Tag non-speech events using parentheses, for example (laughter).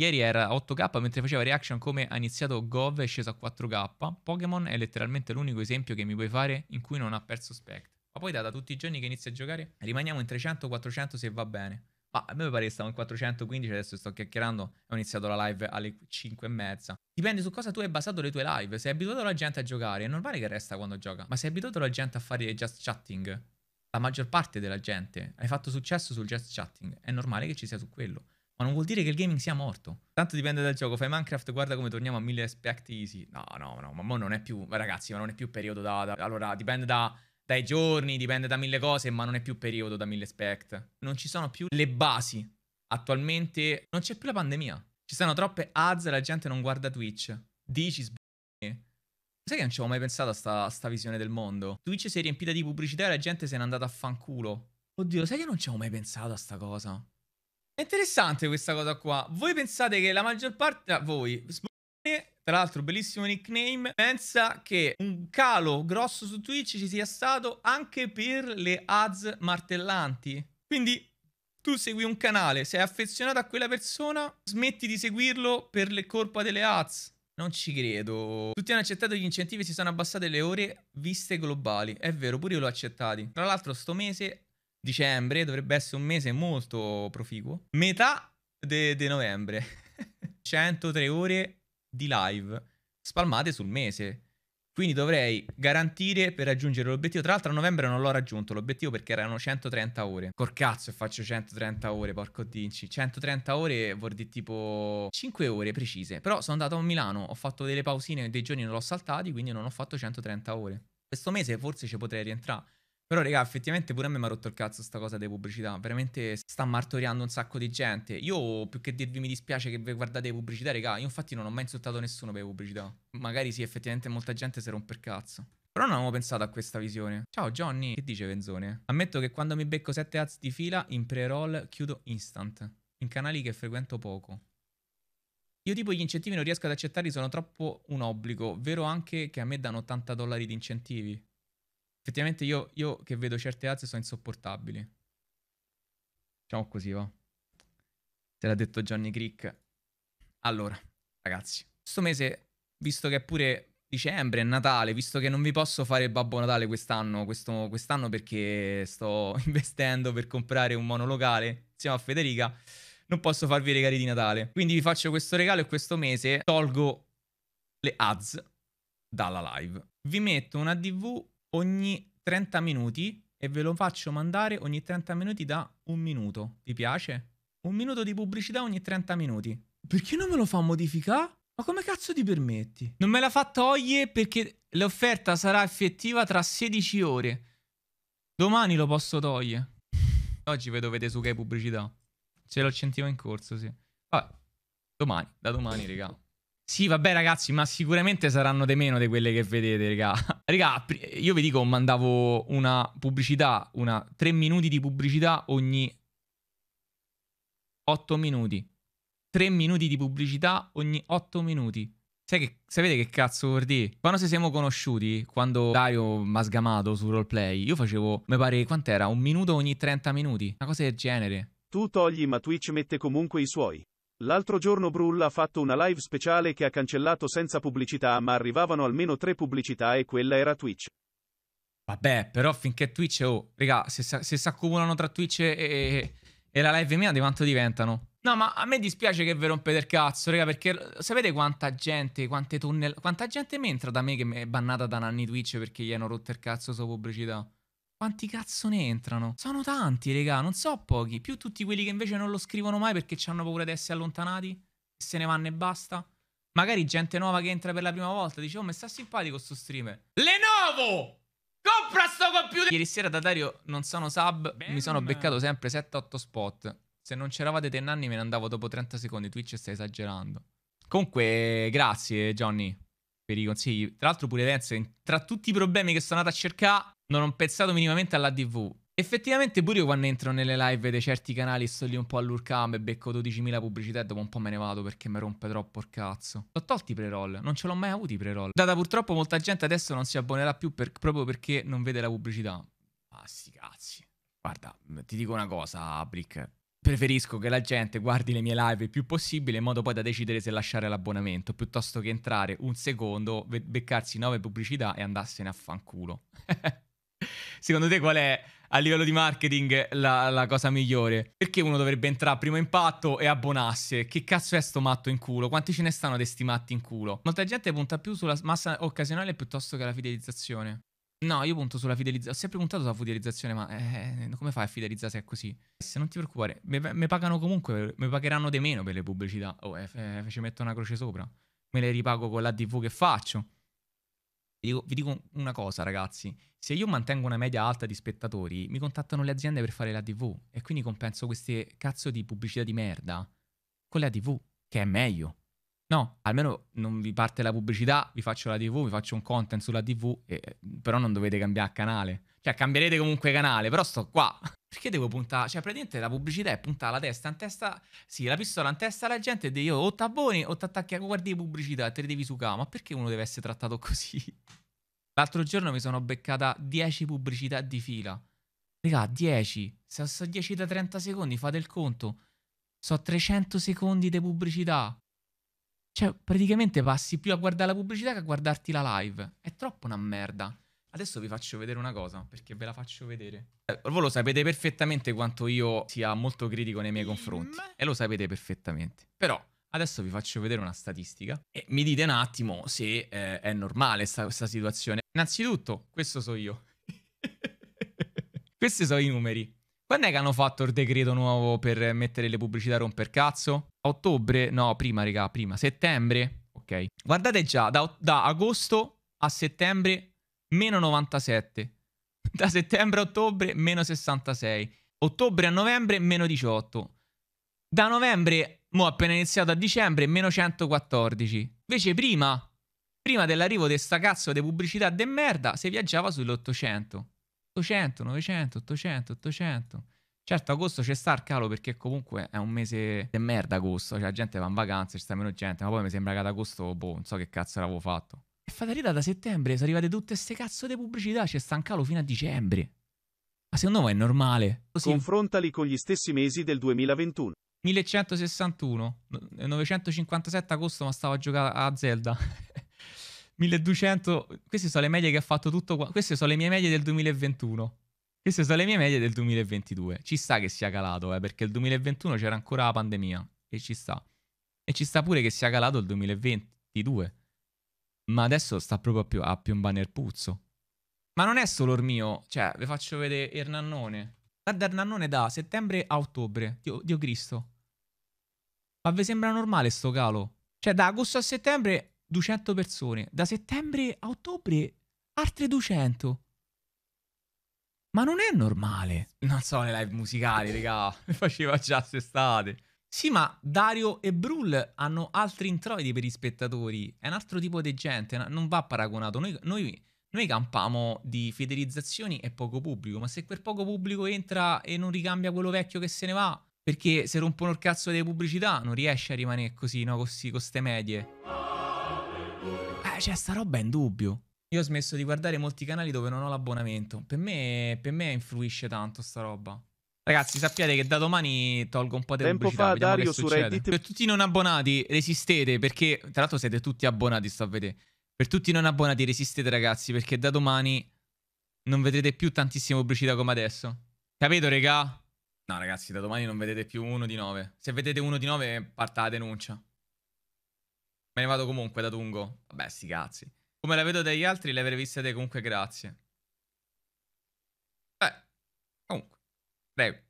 Ieri era a 8k mentre faceva reaction come ha iniziato Gov è sceso a 4k. Pokémon è letteralmente l'unico esempio che mi puoi fare in cui non ha perso spect. Ma poi data tutti i giorni che inizia a giocare, rimaniamo in 300-400 se va bene. Ma a me pare che stavo in 415, adesso sto chiacchierando, ho iniziato la live alle 5 e mezza. Dipende su cosa tu hai basato le tue live. Se hai abituato la gente a giocare, è normale che resta quando gioca. Ma se hai abituato la gente a fare just chatting, la maggior parte della gente, hai fatto successo sul just chatting, è normale che ci sia su quello ma non vuol dire che il gaming sia morto. Tanto dipende dal gioco. Fai Minecraft, guarda come torniamo a 1000 aspetti easy. No, no, no, ma mo non è più, ragazzi, ma non è più periodo da, da allora dipende da, dai giorni, dipende da mille cose, ma non è più periodo da 1000 spect. Non ci sono più le basi. Attualmente non c'è più la pandemia. Ci sono troppe ads e la gente non guarda Twitch. Dici sbagli. Sai che non ci avevo mai pensato a sta, a sta visione del mondo? Twitch si è riempita di pubblicità e la gente se n'è andata a fanculo. Oddio, sai che non ci avevo mai pensato a sta cosa? È interessante questa cosa qua. Voi pensate che la maggior parte... Ah, voi... Tra l'altro, bellissimo nickname. Pensa che un calo grosso su Twitch ci sia stato anche per le ads martellanti. Quindi tu segui un canale, sei affezionato a quella persona, smetti di seguirlo per le colpa delle ads. Non ci credo. Tutti hanno accettato gli incentivi e si sono abbassate le ore viste globali. È vero, pure io l'ho accettati. Tra l'altro, sto mese dicembre, dovrebbe essere un mese molto proficuo, metà di novembre, 103 (laughs) ore di live spalmate sul mese. Quindi dovrei garantire per raggiungere l'obiettivo. Tra l'altro a novembre non l'ho raggiunto l'obiettivo perché erano 130 ore. Col cazzo faccio 130 ore, porco dinci. 130 ore vuol dire tipo 5 ore precise. Però sono andato a Milano, ho fatto delle pausine, dei giorni non l'ho saltati, quindi non ho fatto 130 ore. Questo mese forse ci potrei rientrare. Però, raga, effettivamente pure a me mi ha rotto il cazzo sta cosa delle pubblicità. Veramente sta martoriando un sacco di gente. Io, più che dirvi mi dispiace che vi guardate le pubblicità, raga, io infatti non ho mai insultato nessuno per le pubblicità. Magari sì, effettivamente molta gente si rompe il cazzo. Però non avevo pensato a questa visione. Ciao Johnny, che dice Venzone? Ammetto che quando mi becco 7 ads di fila in pre-roll chiudo instant. In canali che frequento poco. Io tipo gli incentivi non riesco ad accettarli, sono troppo un obbligo. Vero anche che a me danno 80 dollari di incentivi effettivamente io, io che vedo certe alze sono insopportabili. Diciamo così, va. Te l'ha detto Johnny Crick. Allora, ragazzi, questo mese, visto che è pure dicembre, è Natale, visto che non vi posso fare il Babbo Natale quest'anno, questo, quest'anno perché sto (laughs) investendo per comprare un monolocale insieme a Federica, non posso farvi regali di Natale. Quindi vi faccio questo regalo e questo mese tolgo le ads dalla live. Vi metto una DV ogni 30 minuti e ve lo faccio mandare ogni 30 minuti da un minuto. Ti piace? Un minuto di pubblicità ogni 30 minuti. Perché non me lo fa modificare? Ma come cazzo ti permetti? Non me la fa togliere perché l'offerta sarà effettiva tra 16 ore. Domani lo posso togliere. Oggi vedo vedete su che pubblicità. Ce l'ho centivo in corso, sì. Vabbè, domani, da domani, regà. Sì, vabbè, ragazzi, ma sicuramente saranno di meno di quelle che vedete, regà. Raga, io vi dico, mandavo una pubblicità, una tre minuti di pubblicità ogni otto minuti. Tre minuti di pubblicità ogni otto minuti. Sai che, sapete che cazzo vuol dire? Quando ci siamo conosciuti, quando Dario mi ha sgamato su roleplay, io facevo, mi pare, quant'era? Un minuto ogni 30 minuti? Una cosa del genere. Tu togli ma Twitch mette comunque i suoi. L'altro giorno Brull ha fatto una live speciale che ha cancellato senza pubblicità, ma arrivavano almeno tre pubblicità e quella era Twitch. Vabbè, però finché Twitch, oh, raga, se, se si accumulano tra Twitch e, e, e, la live mia, di quanto diventano? No, ma a me dispiace che ve rompete il cazzo, raga, perché eh, sapete quanta gente, quante tunnel, quanta gente mi entra da me che mi è bannata da Nanni Twitch perché gli hanno rotto il cazzo su pubblicità? Quanti cazzo ne entrano? Sono tanti, regà, non so pochi. Più tutti quelli che invece non lo scrivono mai perché hanno paura di essere allontanati. E se ne vanno e basta. Magari gente nuova che entra per la prima volta dice, oh, mi sta simpatico sto streamer. Lenovo! Compra sto computer! Ieri sera da Dario non sono sub, ben. mi sono beccato sempre 7-8 spot. Se non c'eravate te nanni me ne andavo dopo 30 secondi, Twitch stai esagerando. Comunque, grazie Johnny per i consigli. Tra l'altro pure Dance, tra tutti i problemi che sono andato a cercare, non ho pensato minimamente alla TV. Effettivamente pure io quando entro nelle live dei certi canali sto lì un po' all'urcam e becco 12.000 pubblicità e dopo un po' me ne vado perché mi rompe troppo il cazzo. L'ho tolti i pre-roll, non ce l'ho mai avuti i pre-roll. Data purtroppo molta gente adesso non si abbonerà più per, proprio perché non vede la pubblicità. Ma ah, sti cazzi. Guarda, ti dico una cosa, Brick. Preferisco che la gente guardi le mie live il più possibile in modo poi da decidere se lasciare l'abbonamento, piuttosto che entrare un secondo, beccarsi 9 pubblicità e andarsene a fanculo. (laughs) Secondo te qual è a livello di marketing la, la, cosa migliore? Perché uno dovrebbe entrare a primo impatto e abbonarsi? Che cazzo è sto matto in culo? Quanti ce ne stanno di sti matti in culo? Molta gente punta più sulla massa occasionale piuttosto che alla fidelizzazione. No, io punto sulla fidelizzazione. Ho sempre puntato sulla fidelizzazione, ma eh, eh come fai a fidelizzare se è così? Se non ti preoccupare, mi pagano comunque, mi pagheranno di meno per le pubblicità. Oh, eh, eh ci metto una croce sopra. Me le ripago con la DV che faccio. Vi dico, una cosa, ragazzi. Se io mantengo una media alta di spettatori, mi contattano le aziende per fare la TV. E quindi compenso queste cazzo di pubblicità di merda con la TV, che è meglio. No, almeno non vi parte la pubblicità, vi faccio la TV, vi faccio un content sulla TV, e, eh, però non dovete cambiare canale. Cioè, cambierete comunque canale, però sto qua. Perché devo puntare? Cioè, praticamente la pubblicità è puntare la testa in testa. Sì, la pistola in testa alla gente e devi oh, o tabboni o t'attacchi a guardi pubblicità, e te li devi sucare. Ma perché uno deve essere trattato (laughs) così? L'altro giorno mi sono beccata 10 pubblicità di fila. Raga, 10. Se sono 10 da 30 secondi, fate il conto. So 300 secondi di pubblicità. Cioè, praticamente passi più a guardare la pubblicità che a guardarti la live. È troppo una merda. Adesso vi faccio vedere una cosa, perché ve la faccio vedere. Eh, voi lo sapete perfettamente quanto io sia molto critico nei miei mm, confronti. E lo sapete perfettamente. Però adesso vi faccio vedere una statistica e mi dite un attimo se eh, è normale questa situazione. Innanzitutto, questo so io. (laughs) Questi sono i numeri. Quando è che hanno fatto il decreto nuovo per mettere le pubblicità a romper cazzo? A ottobre? No, prima, raga, prima. Settembre? Ok. Guardate già, da, da agosto a settembre meno 97. Da settembre a ottobre, meno 66. Ottobre a novembre, meno 18. Da novembre, mo appena iniziato a dicembre, meno 114. Invece prima, prima dell'arrivo di sta cazzo di pubblicità de merda, si viaggiava sull'800. 800, 900, 800, 800. Certo, agosto c'è sta il calo perché comunque è un mese di merda agosto, cioè la gente va in vacanza, c'è sta meno gente, ma poi mi sembra che ad agosto, boh, non so che cazzo l'avevo fatto. E fate ridere da settembre, sono arrivate tutte queste cazzo di pubblicità, c'è stancalo fino a dicembre. Ma secondo me è normale. Così... Confrontali con gli stessi mesi del 2021. 1161, 957 agosto ma stavo a giocare a Zelda. 1200, (laughs) queste sono le medie che ha fatto tutto qua. Queste sono le mie medie del 2021. Queste sono le mie medie del 2022. Ci sta che sia calato, eh, perché il 2021 c'era ancora la pandemia. E ci sta. E ci sta pure che sia calato il 2022 ma adesso sta proprio a, più, a piombare nel puzzo. Ma non è solo il mio, cioè, vi faccio vedere Ernannone. Guarda Ernannone da settembre a ottobre, Dio, Dio Cristo. Ma vi sembra normale sto calo? Cioè, da agosto a settembre 200 persone, da settembre a ottobre altre 200. Ma non è normale. Non so le live musicali, raga. Le (laughs) faceva già quest'estate. Sì, ma Dario e Brul hanno altri introiti per gli spettatori. È un altro tipo di gente, non va paragonato. Noi, noi, noi campamo di fidelizzazioni e poco pubblico, ma se quel poco pubblico entra e non ricambia quello vecchio che se ne va, perché se rompono il cazzo delle pubblicità non riesce a rimanere così, no? Così, con queste medie. Eh, cioè, sta roba è in dubbio. Io ho smesso di guardare molti canali dove non ho l'abbonamento. Per me, per me influisce tanto sta roba. Ragazzi, sappiate che da domani tolgo un po' di Tempo pubblicità. Fa, Dario, su Reddit. Per tutti i non abbonati, resistete perché, tra l'altro, siete tutti abbonati. Sto a vedere. Per tutti i non abbonati, resistete, ragazzi, perché da domani non vedrete più tantissima pubblicità come adesso. Capito, regà? No, ragazzi, da domani non vedete più uno di nove. Se vedete uno di nove, parta la denuncia. Me ne vado comunque da Tungo. Vabbè, sti cazzi. Come la vedo dagli altri, le avrei viste comunque, grazie. subscribe.